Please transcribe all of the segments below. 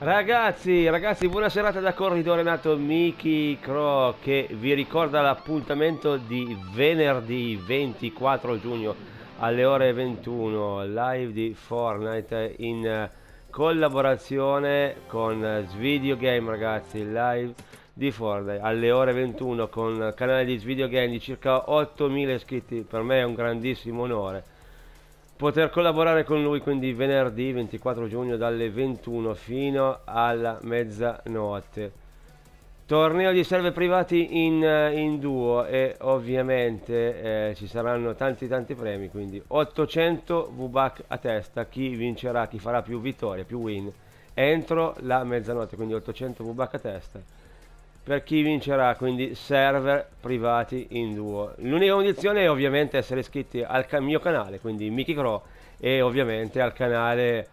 Ragazzi, ragazzi, buona serata da Corridore Renato Miki Cro che vi ricorda l'appuntamento di venerdì 24 giugno alle ore 21, live di Fortnite in eh, collaborazione con Svideo Game ragazzi, live di Fortnite alle ore 21 con il canale di Svideo Game di circa 8000 iscritti, per me è un grandissimo onore poter collaborare con lui quindi venerdì 24 giugno dalle 21 fino alla mezzanotte. Torneo di serve privati in, eh, in duo e ovviamente eh, ci saranno tanti tanti premi, quindi 800 VBAC a testa, chi vincerà, chi farà più vittorie, più win, entro la mezzanotte, quindi 800 VBAC a testa per chi vincerà, quindi server privati in duo. L'unica condizione è ovviamente essere iscritti al mio canale, quindi Mickey Crow, e ovviamente al canale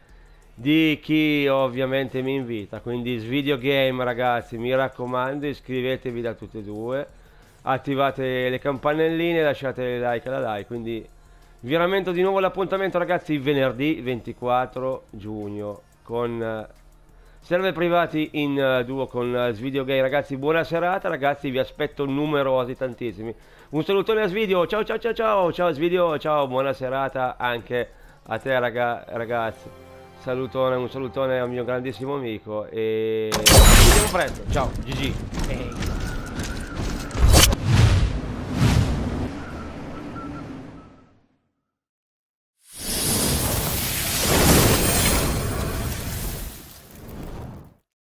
di chi ovviamente mi invita. Quindi Svideo Game ragazzi, mi raccomando, iscrivetevi da tutte e due, attivate le campanelline, lasciate like alla like, quindi vi rammento di nuovo l'appuntamento ragazzi venerdì 24 giugno con Serve privati in eh, duo con eh, Svidio Gay, ragazzi buona serata, ragazzi vi aspetto numerosi, tantissimi. Un salutone a Svidio. ciao ciao ciao ciao, ciao Svideo, ciao, buona serata anche a te raga, ragazzi. Salutone, un salutone al mio grandissimo amico e ci vediamo presto, ciao, GG.